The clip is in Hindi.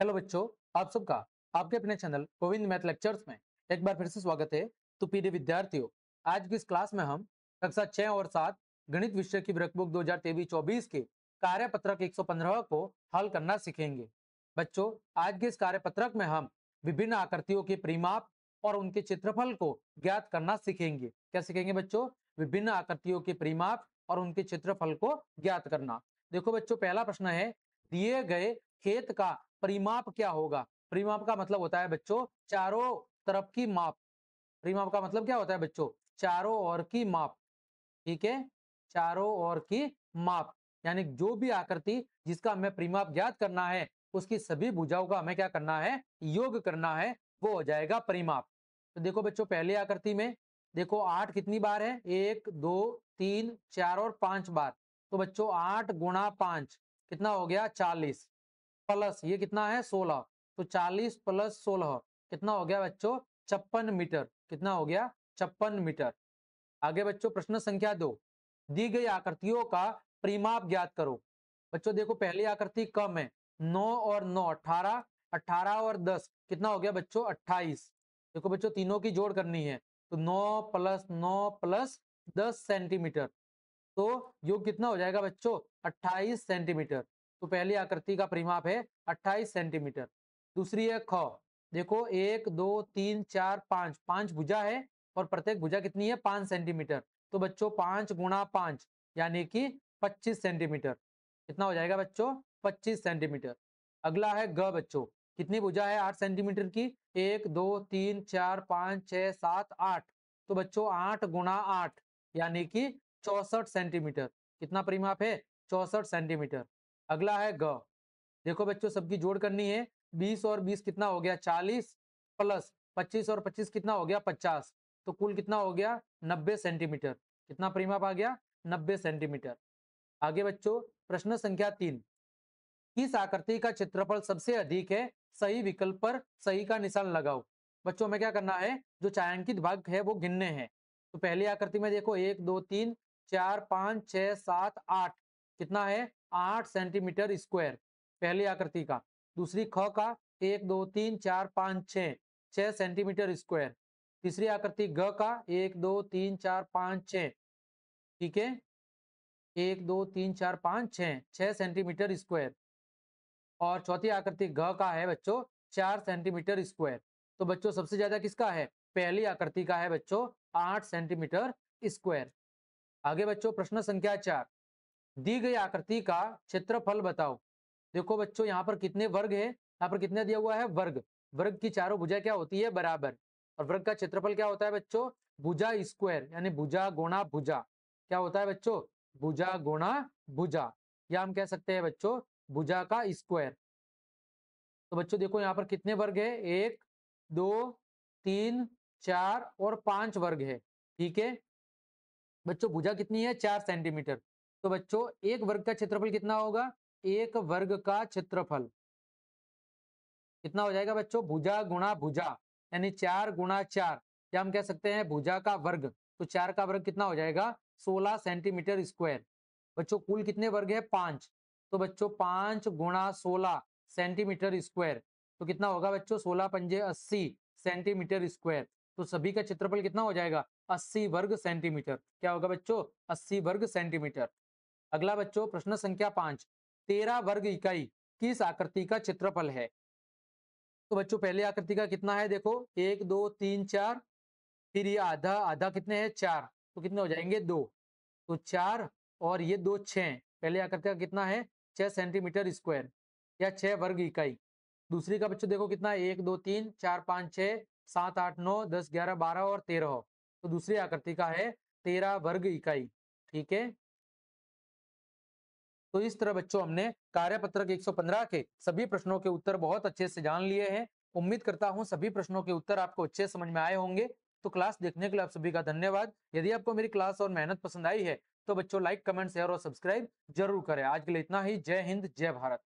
हेलो बच्चों आप सबका आपके अपने चैनल गोविंद मैथ लेक्चर्स में एक बार फिर से स्वागत है तो प्रिय विद्यार्थियों आज की इस क्लास में हम कक्षा छह और सात गणित विषय की वर्कबुक 2023-24 के कार्यपत्रक 115 को हल करना सीखेंगे बच्चों आज के इस कार्यपत्रक में हम विभिन्न आकृतियों के परिमाप और उनके क्षेत्रफल को ज्ञात करना सीखेंगे क्या सीखेंगे बच्चों विभिन्न आकृतियों के परिमाप और उनके क्षेत्रफल को ज्ञात करना देखो बच्चों पहला प्रश्न है दिए गए खेत का परिमाप क्या होगा परिमाप का मतलब होता है बच्चों चारों तरफ की माप परिमाप का मतलब क्या होता है बच्चों चारों ओर की माप ठीक है चारों ओर की माप यानी जो भी आकृति जिसका हमें परिमाप ज्ञात करना है उसकी सभी भुजाओं का हमें क्या करना है योग करना है वो हो जाएगा परिमाप तो देखो बच्चों पहले आकृति में देखो आठ कितनी बार है एक दो तीन चार और पांच बार तो बच्चों आठ गुणा पांच कितना हो गया चालीस प्लस ये कितना है सोलह तो चालीस प्लस सोलह कितना हो गया बच्चों छप्पन मीटर कितना हो गया छप्पन मीटर आगे बच्चों प्रश्न संख्या दो दी गई आकृतियों का परिमाप ज्ञात करो बच्चों देखो पहली आकृति कम है नौ और नौ अठारह अठारह और दस कितना हो गया बच्चों अट्ठाईस देखो बच्चों तीनों की जोड़ करनी है तो नौ प्लस नौ प्लस दस सेंटीमीटर तो योग कितना हो जाएगा बच्चों अट्ठाईस सेंटीमीटर तो पहली आकृति का परिमाप है अट्ठाईस सेंटीमीटर दूसरी है ख देखो एक दो तीन चार पांच पांच भुजा है और प्रत्येक भुजा कितनी है पांच सेंटीमीटर तो बच्चों पांच गुणा पांच यानी कि पच्चीस सेंटीमीटर कितना हो जाएगा बच्चों पच्चीस सेंटीमीटर अगला है ग बच्चों कितनी भुजा है आठ सेंटीमीटर की एक दो तीन चार पाँच छह सात आठ तो बच्चों आठ गुणा आठ यानी कि चौसठ सेंटीमीटर कितना परिमाप है चौसठ सेंटीमीटर अगला है ग देखो बच्चों सबकी जोड़ करनी है बीस और बीस कितना हो गया चालीस प्लस पच्चीस और पच्चीस कितना हो गया पचास तो कुल कितना हो गया नब्बे सेंटीमीटर कितना परिमाप आ गया नब्बे सेंटीमीटर आगे बच्चों प्रश्न संख्या तीन किस आकृति का क्षेत्रफल सबसे अधिक है सही विकल्प पर सही का निशान लगाओ बच्चों में क्या करना है जो छायांकित भाग है वो गिनने हैं तो पहली आकृति में देखो एक दो तीन चार पाँच छ सात आठ कितना है आठ सेंटीमीटर स्क्वायर पहली आकृति का दूसरी ख का एक दो तीन चार पाँच छ छह सेंटीमीटर स्क्वायर तीसरी आकृति ग का एक दो तीन चार पाँच छ ठीक है एक दो तीन चार पाँच छ छह सेंटीमीटर स्क्वायर और चौथी आकृति घ का है बच्चों चार सेंटीमीटर स्क्वायर तो बच्चों सबसे ज्यादा किसका है पहली आकृति का है बच्चों आठ सेंटीमीटर स्क्वायर आगे बच्चों प्रश्न संख्या चार दी गई आकृति का क्षेत्रफल बताओ देखो बच्चों यहाँ पर कितने वर्ग है यहाँ पर कितने दिया हुआ है वर्ग वर्ग की चारों भुजा क्या होती है बराबर और वर्ग का क्षेत्रफल क्या होता है बच्चों भुजा स्क्वायर यानी भुजा गोणा भुजा क्या होता है बच्चों भुजा गोणा भुजा या हम कह सकते हैं बच्चों भुजा का स्क्वायर तो बच्चों देखो यहाँ पर कितने वर्ग है एक दो तीन चार और पांच वर्ग है ठीक है बच्चों भुजा कितनी है चार सेंटीमीटर तो बच्चों एक वर्ग का क्षेत्रफल कितना होगा एक वर्ग का क्षेत्रफल कितना हो जाएगा बच्चों भुजा गुणा भुजा यानी चार गुणा चार या हम कह सकते हैं भुजा का वर्ग तो चार का वर्ग कितना हो जाएगा सोलह सेंटीमीटर स्क्वायर बच्चों कुल कितने वर्ग है पांच तो बच्चों पांच गुणा सोलह सेंटीमीटर स्क्वायर तो कितना होगा बच्चों सोलह पंजे अस्सी सेंटीमीटर स्क्वायर तो सभी का क्षेत्रफल कितना हो जाएगा अस्सी वर्ग सेंटीमीटर क्या होगा बच्चों अस्सी वर्ग सेंटीमीटर अगला बच्चों प्रश्न संख्या पांच तेरह वर्ग इकाई किस आकृति का क्षेत्रफल है तो बच्चों पहले आकृति का कितना है देखो एक दो तीन चार फिर ये आधा आधा कितने हैं चार तो कितने हो जाएंगे दो तो चार और ये दो छः पहले आकृति का कितना है छह सेंटीमीटर स्क्वायर या छह वर्ग इकाई दूसरी का बच्चों देखो कितना है एक दो तीन चार पाँच छह सात आठ नौ दस ग्यारह बारह और तेरह तो दूसरी आकृति का है तेरह वर्ग इकाई ठीक है तो इस तरह बच्चों हमने कार्यपत्रक 115 के सभी प्रश्नों के उत्तर बहुत अच्छे से जान लिए हैं उम्मीद करता हूँ सभी प्रश्नों के उत्तर आपको अच्छे समझ में आए होंगे तो क्लास देखने के लिए आप सभी का धन्यवाद यदि आपको मेरी क्लास और मेहनत पसंद आई है तो बच्चों लाइक कमेंट शेयर और सब्सक्राइब जरूर करें आज के लिए इतना ही जय हिंद जय भारत